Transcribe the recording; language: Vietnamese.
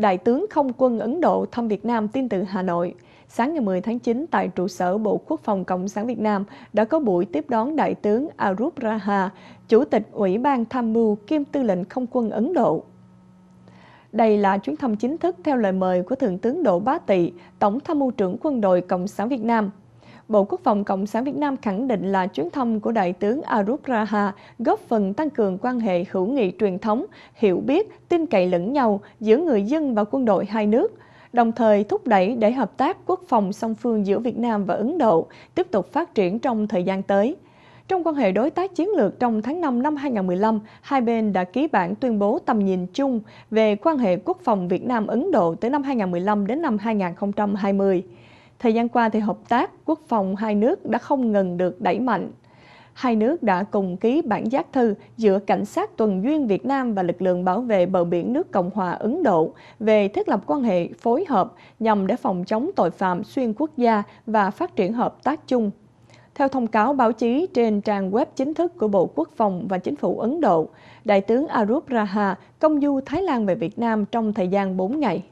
Đại tướng Không quân Ấn Độ thăm Việt Nam tin từ Hà Nội. Sáng ngày 10 tháng 9 tại trụ sở Bộ Quốc phòng Cộng sản Việt Nam đã có buổi tiếp đón Đại tướng Arup Raha, Chủ tịch Ủy ban Tham mưu kiêm Tư lệnh Không quân Ấn Độ. Đây là chuyến thăm chính thức theo lời mời của Thượng tướng Đỗ Bá Tị, Tổng tham mưu trưởng quân đội Cộng sản Việt Nam Bộ Quốc phòng Cộng sản Việt Nam khẳng định là chuyến thăm của Đại tướng Arup Raha góp phần tăng cường quan hệ hữu nghị truyền thống, hiểu biết, tin cậy lẫn nhau giữa người dân và quân đội hai nước đồng thời thúc đẩy để hợp tác quốc phòng song phương giữa Việt Nam và Ấn Độ tiếp tục phát triển trong thời gian tới. Trong quan hệ đối tác chiến lược trong tháng 5 năm 2015, hai bên đã ký bản tuyên bố tầm nhìn chung về quan hệ quốc phòng Việt Nam-Ấn Độ tới năm 2015 đến năm 2020. Thời gian qua thì hợp tác quốc phòng hai nước đã không ngừng được đẩy mạnh. Hai nước đã cùng ký bản giác thư giữa Cảnh sát Tuần duyên Việt Nam và lực lượng bảo vệ bờ biển nước Cộng hòa Ấn Độ về thiết lập quan hệ phối hợp nhằm để phòng chống tội phạm xuyên quốc gia và phát triển hợp tác chung theo thông cáo báo chí trên trang web chính thức của Bộ Quốc phòng và Chính phủ Ấn Độ, Đại tướng Arup Raha công du Thái Lan về Việt Nam trong thời gian 4 ngày.